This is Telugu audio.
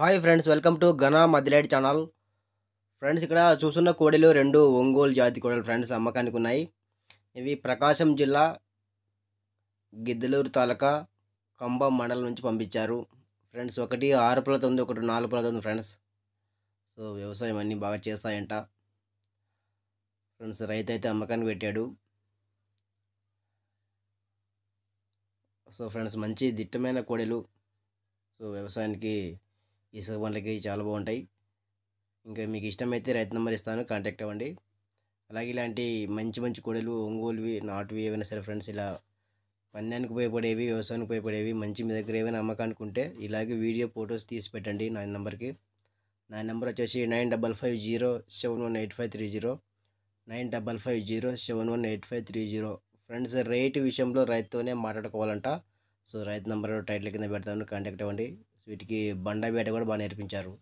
హాయ్ ఫ్రెండ్స్ వెల్కమ్ టు ఘనా మదిలైట్ ఛానల్ ఫ్రెండ్స్ ఇక్కడ చూస్తున్న కోడిలు రెండు ఒంగోలు జాతి కోడలు ఫ్రెండ్స్ అమ్మకానికి ఉన్నాయి ఇవి ప్రకాశం జిల్లా గిద్దలూరు తాలూకా కంబం మండలం నుంచి పంపించారు ఫ్రెండ్స్ ఒకటి ఆరు పులత ఉంది ఒకటి నాలుగు పులత ఉంది ఫ్రెండ్స్ సో వ్యవసాయం అన్నీ బాగా చేస్తాయంట ఫ్రెండ్స్ రైతు అయితే అమ్మకానికి పెట్టాడు సో ఫ్రెండ్స్ మంచి దిట్టమైన కోడెలు సో వ్యవసాయానికి ఇసుక బండ్లకి చాలా బాగుంటాయి ఇంకా మీకు ఇష్టమైతే రైతు నెంబర్ ఇస్తాను కాంటాక్ట్ అవ్వండి అలాగే ఇలాంటి మంచి మంచి కొడలు ఒంగోలువి నాటువి ఏమైనా సరే ఫ్రెండ్స్ ఇలా పందానికి ఉపయోగపడేవి వ్యవసాయానికి ఉపయోగపడేవి మంచి మీ దగ్గర ఏమైనా అమ్మకానికి ఉంటే ఇలాగే వీడియో ఫొటోస్ తీసి పెట్టండి నా నెంబర్కి నా నెంబర్ వచ్చేసి nine double five zero seven one eight five three zero nine double five zero seven one eight five three zero friends rate విషయంలో రైతుతోనే మాట్లాడుకోవాలంట సో రైతు నెంబర్ టైటిల్ కింద పెడతాను కాంటాక్ట్ అవ్వండి వీటికి బండ వేట కూడా బాగా నేర్పించారు